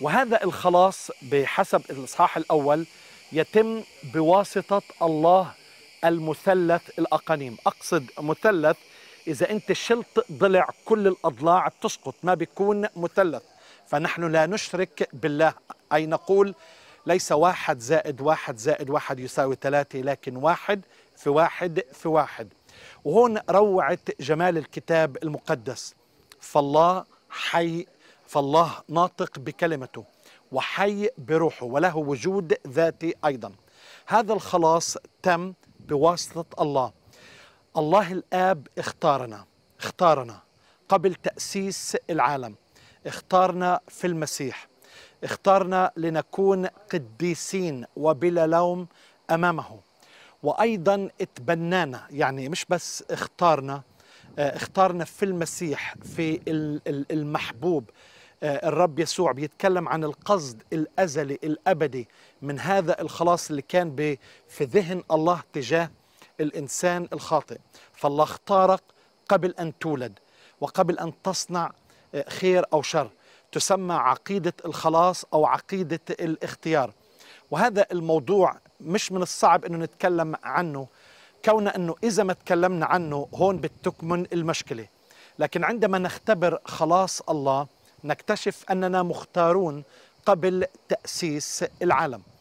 وهذا الخلاص بحسب الإصحاح الأول يتم بواسطة الله المثلث الأقانيم أقصد مثلث إذا أنت شلت ضلع كل الأضلاع تسقط ما بيكون مثلث فنحن لا نشرك بالله أي نقول ليس واحد زائد واحد زائد واحد يساوي ثلاثة لكن واحد في واحد في واحد وهون روعة جمال الكتاب المقدس فالله حي فالله ناطق بكلمته وحي بروحه وله وجود ذاتي ايضا هذا الخلاص تم بواسطه الله الله الاب اختارنا اختارنا قبل تاسيس العالم اختارنا في المسيح اختارنا لنكون قديسين وبلا لوم امامه وايضا اتبنانا يعني مش بس اختارنا آه، اختارنا في المسيح في المحبوب آه، الرب يسوع بيتكلم عن القصد الأزلي الأبدي من هذا الخلاص اللي كان في ذهن الله تجاه الإنسان الخاطئ فالله اختارك قبل أن تولد وقبل أن تصنع آه، خير أو شر تسمى عقيدة الخلاص أو عقيدة الاختيار وهذا الموضوع مش من الصعب أنه نتكلم عنه كون أنه إذا ما تكلمنا عنه هون بتكمن المشكلة لكن عندما نختبر خلاص الله نكتشف أننا مختارون قبل تأسيس العالم